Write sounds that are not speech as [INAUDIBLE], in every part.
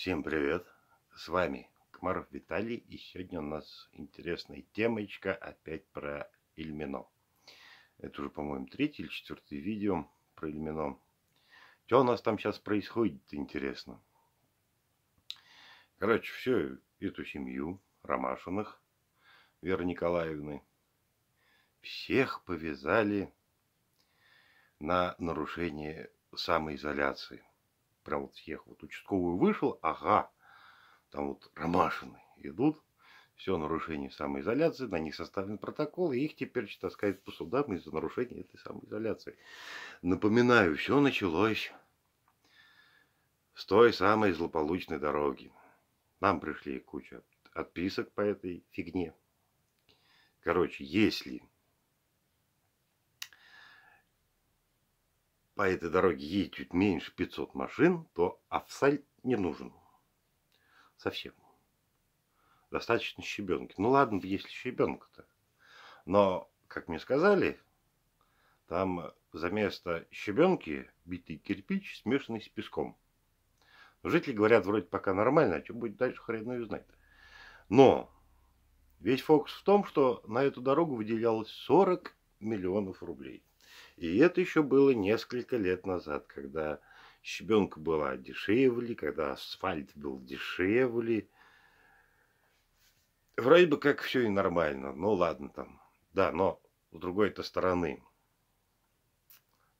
Всем привет! С вами Комаров Виталий, и сегодня у нас интересная темочка опять про Ильмино. Это уже, по-моему, третье или четвертое видео про Ильмино. Что у нас там сейчас происходит, интересно? Короче, всю эту семью Ромашиных, Веры Николаевны, всех повязали на нарушение самоизоляции прям вот съехал. Вот участковый вышел, ага, там вот ромашины идут, все нарушение самоизоляции, на них составлен протокол, и их теперь что-то сказать по судам из-за нарушения этой самоизоляции. Напоминаю, все началось с той самой злополучной дороги. Нам пришли куча отписок по этой фигне. Короче, если по этой дороге едет чуть меньше 500 машин, то офсаль не нужен. Совсем. Достаточно щебенки. Ну ладно, если щебенка-то. Но, как мне сказали, там за место щебенки битый кирпич, смешанный с песком. Жители говорят, вроде пока нормально, а что будет дальше, хрен ее знает. Но весь фокус в том, что на эту дорогу выделялось 40 миллионов рублей. И это еще было несколько лет назад, когда щебенка была дешевле, когда асфальт был дешевле. Вроде бы как все и нормально, ну ладно там. Да, но с другой-то стороны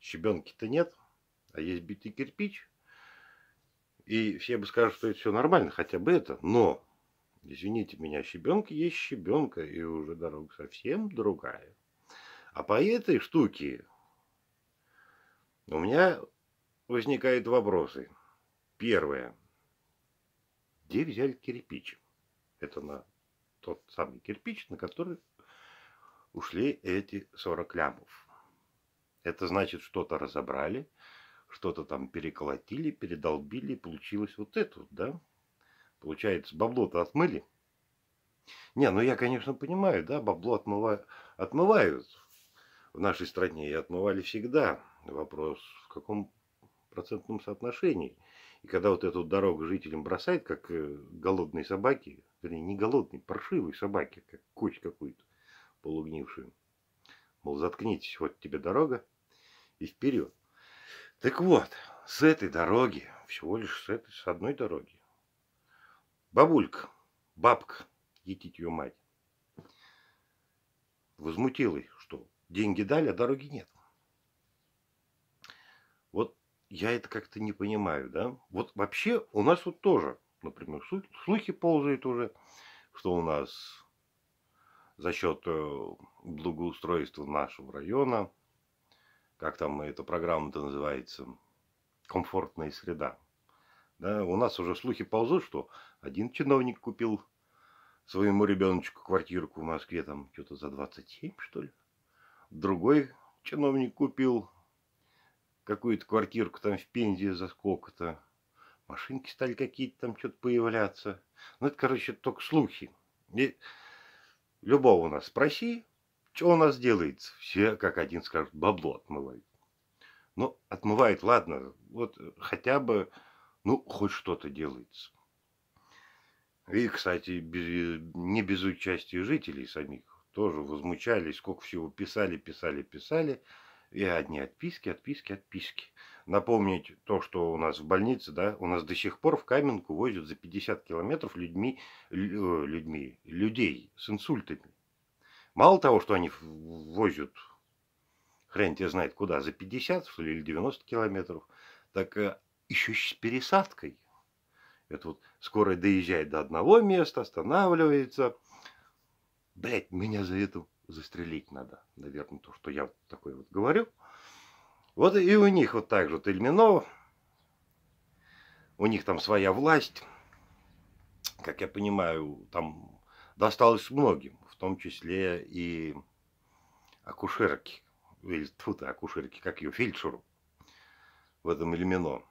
щебенки-то нет, а есть битый кирпич. И все бы скажут, что это все нормально, хотя бы это. Но, извините меня, щебенка есть щебенка, и уже дорога совсем другая. А по этой штуке у меня возникают вопросы. Первое. Где взяли кирпич? Это на тот самый кирпич, на который ушли эти 40 лямов. Это значит, что-то разобрали, что-то там переколотили, передолбили, получилось вот это, да? Получается, бабло-то отмыли. Не, ну я, конечно, понимаю, да, бабло отмывают в нашей стране и отмывали всегда. Вопрос, в каком процентном соотношении. И когда вот эту дорогу жителям бросает, как э, голодные собаки, вернее, не голодные, паршивые собаки, как кость какую-то полугнившую. Мол, заткнитесь, вот тебе дорога, и вперед. Так вот, с этой дороги, всего лишь с этой, с одной дороги, бабулька, бабка, етить ее мать, возмутилась, что деньги дали, а дороги нет я это как-то не понимаю, да. Вот вообще у нас вот тоже, например, слухи ползают уже, что у нас за счет э, благоустройства нашего района, как там эта программа-то называется, комфортная среда. Да, у нас уже слухи ползут, что один чиновник купил своему ребеночку квартирку в Москве, там что-то за 27, что ли. Другой чиновник купил какую-то квартирку там в Пензе за сколько-то. Машинки стали какие-то там что-то появляться. Ну, это, короче, только слухи. И любого у нас спроси, что у нас делается. Все, как один скажут, бабло отмывают. Ну, отмывает, ладно, вот хотя бы, ну, хоть что-то делается. И, кстати, без, не без участия жителей самих тоже возмущались, сколько всего писали, писали, писали и одни отписки, отписки, отписки. Напомнить то, что у нас в больнице, да, у нас до сих пор в Каменку возят за 50 километров людьми, э, людьми, людей с инсультами. Мало того, что они возят, хрен тебе знает куда, за 50, или 90 километров, так э, еще с пересадкой. Это вот скорая доезжает до одного места, останавливается. Блять, меня за это застрелить надо, наверное, то, что я вот такой вот говорю. Вот и у них вот так же вот Ильминова, у них там своя власть, как я понимаю, там досталось многим, в том числе и акушерки, или тьфу ты, акушерке, как ее, фельдшеру в этом Ильмино.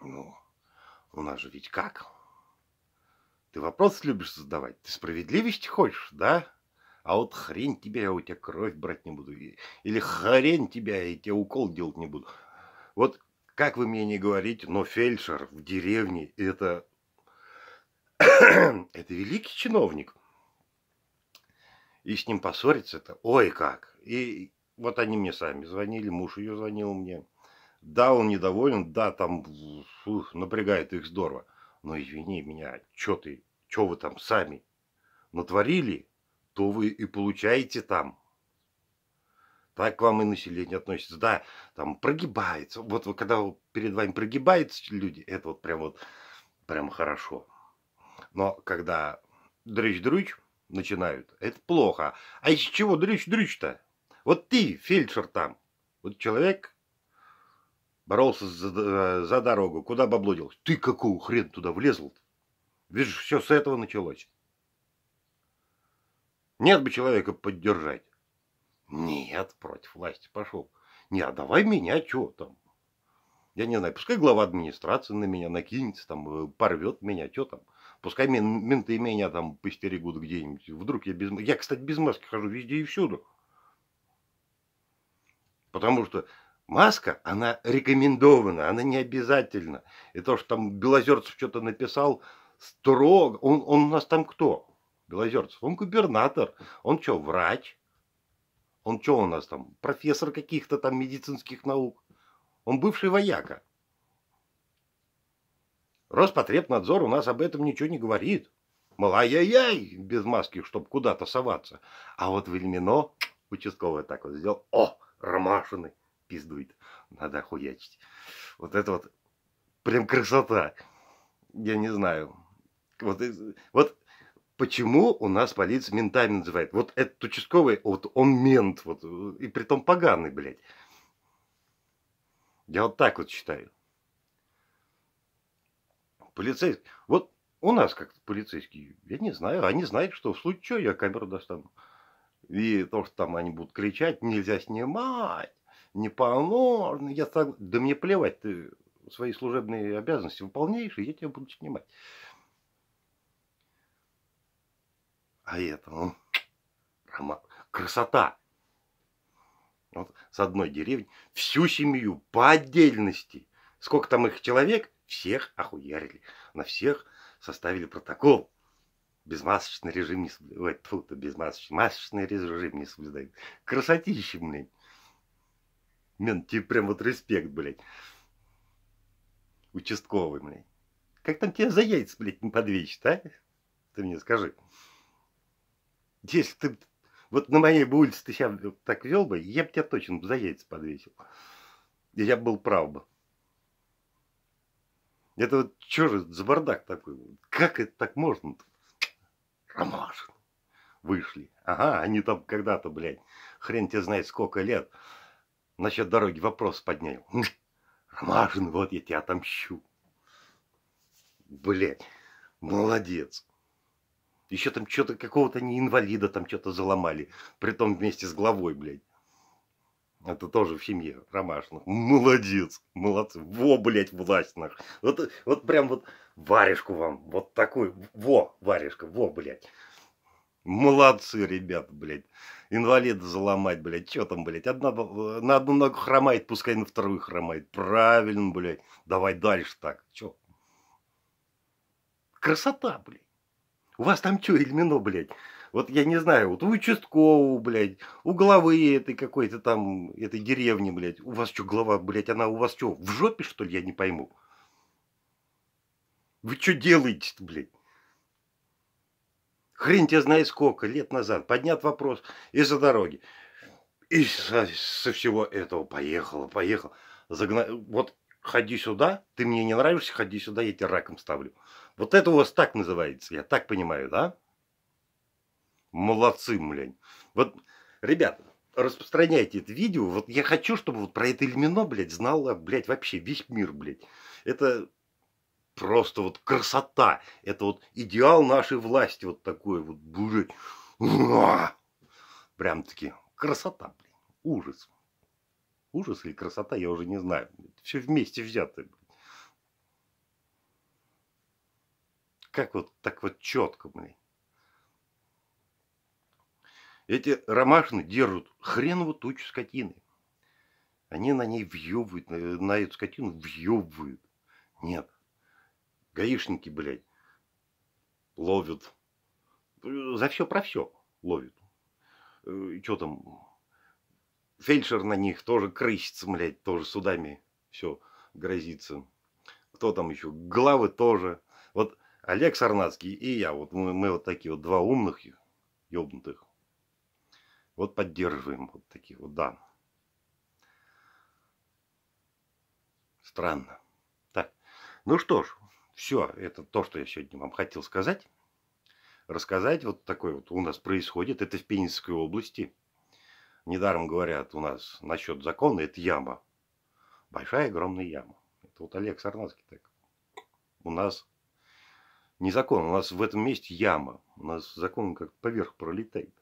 Ну, у нас же ведь как? Ты вопросы любишь задавать, ты справедливости хочешь, да? а вот хрень тебя, я у тебя кровь брать не буду, или хрень тебя, я тебе укол делать не буду. Вот как вы мне не говорите, но фельдшер в деревне это, [COUGHS] это великий чиновник. И с ним поссориться это, ой как. И вот они мне сами звонили, муж ее звонил мне. Да, он недоволен, да, там ух, напрягает их здорово. Но извини меня, что ты, что вы там сами натворили? то вы и получаете там. Так к вам и население относится. Да, там прогибается. Вот вы, когда перед вами прогибаются люди, это вот прям вот прям хорошо. Но когда дрыч-дрыч начинают, это плохо. А из чего дрыч-дрыч-то? Вот ты, фельдшер там, вот человек боролся за, э, за дорогу, куда баблодил. Ты какого хрен туда влезл? Видишь, все с этого началось. Нет бы человека поддержать. Нет, против власти пошел. Не, а давай меня, что там? Я не знаю, пускай глава администрации на меня накинется, там, э, порвет меня, что там. Пускай мен, менты меня там постерегут где-нибудь. Вдруг я без... Я, кстати, без маски хожу везде и всюду. Потому что маска, она рекомендована, она не обязательна. И то, что там Белозерцев что-то написал, строго... Он, он у нас там кто? Белозерцев? Он губернатор. Он что, врач? Он что у нас там, профессор каких-то там медицинских наук? Он бывший вояка. Роспотребнадзор у нас об этом ничего не говорит. Мол, ай-яй-яй, без маски, чтоб куда-то соваться. А вот Вельмино участковый так вот сделал. О, ромашины пиздует. Надо охуячить. Вот это вот прям красота. Я не знаю. Вот, вот почему у нас полиция ментами называет. Вот этот участковый, вот он мент, вот, и притом поганый, блядь. Я вот так вот считаю. Полицейский. Вот у нас как-то полицейские, я не знаю, они знают, что в случае чего я камеру достану. И то, что там они будут кричать, нельзя снимать, не положено. Я так... Да мне плевать, ты свои служебные обязанности выполняешь, и я тебя буду снимать. А это, ну, прямо красота. Вот с одной деревни всю семью по отдельности. Сколько там их человек, всех охуярили. На всех составили протокол. Безмасочный режим не соблюдает. Тьфу, то безмасочный. Масочный режим не соблюдает. Красотища, блин! Мен, тебе прям вот респект, блядь. Участковый, блядь. Как там тебя за яйца, блядь, не подвесит, а? Ты мне скажи. Если ты вот на моей бы улице ты себя так вел бы, я бы тебя точно за яйца подвесил. И я был прав бы. Это вот что же за бардак такой? Как это так можно? -то? Ромашин. Вышли. Ага, они там когда-то, блядь, хрен тебе знает сколько лет, насчет дороги вопрос поднял. Ромашин, вот я тебя отомщу. Блядь, молодец. Еще там что-то какого-то не инвалида там что-то заломали. Притом вместе с главой, блядь. Это тоже в семье Ромашиных. Молодец, молодцы. Во, блядь, властных. Вот, вот прям вот варежку вам. Вот такую, Во, варежка, во, блядь. Молодцы, ребят, блядь. Инвалида заломать, блядь. что там, блядь? Одна, на одну ногу хромает, пускай на вторую хромает. Правильно, блядь. Давай дальше так. Че? Красота, блядь. У вас там что, Ильмино, блядь? Вот я не знаю, вот у участкового, блядь, у главы этой какой-то там, этой деревни, блядь. У вас что, глава, блядь, она у вас что, в жопе, что ли, я не пойму? Вы что делаете блядь? Хрен тебя знает сколько лет назад. Поднят вопрос из-за дороги. И со, со всего этого поехала, поехала. Загна... Вот ходи сюда, ты мне не нравишься, ходи сюда, я тебя раком ставлю. Вот это у вас так называется, я так понимаю, да? Молодцы, блядь. Вот, ребята, распространяйте это видео. Вот я хочу, чтобы вот про это Ильмино, блядь, знала, блядь, вообще весь мир, блядь. Это просто вот красота. Это вот идеал нашей власти вот такой вот, блядь. [LAUGHS] Прям таки красота, блядь. Ужас. Ужас или красота, я уже не знаю. Все вместе взятое, блядь. как вот так вот четко, блин. Эти ромашины держат хреново тучу скотины. Они на ней въебывают, э, на эту скотину въебывают. Нет. Гаишники, блядь, ловят. Э, за все про все ловят. Э, и что там? Фельдшер на них тоже крысится, блядь, тоже судами все грозится. Кто там еще? Главы тоже. Вот Олег Сарнацкий и я, вот мы, мы вот такие вот два умных, ёбнутых. Вот поддерживаем вот таких вот, да. Странно. Так, ну что ж, все, это то, что я сегодня вам хотел сказать. Рассказать вот такое вот у нас происходит. Это в Пенинской области. Недаром говорят у нас насчет закона, это яма. Большая, огромная яма. Это вот Олег Сарнацкий так у нас не закон, у нас в этом месте яма. У нас закон как поверх пролетает.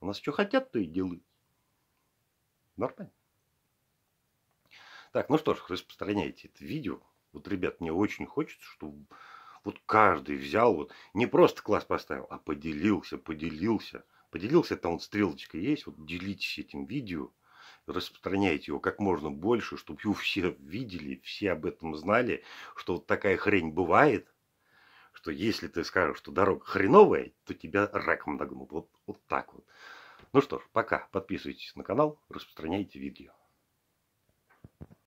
У нас что хотят, то и делают. Нормально. Так, ну что ж, распространяйте это видео. Вот, ребят, мне очень хочется, чтобы вот каждый взял, вот не просто класс поставил, а поделился, поделился. Поделился, там вот стрелочка есть, вот делитесь этим видео, распространяйте его как можно больше, чтобы его все видели, все об этом знали, что вот такая хрень бывает – что если ты скажешь, что дорога хреновая, то тебя раком нагнут. Вот, вот так вот. Ну что ж, пока. Подписывайтесь на канал, распространяйте видео.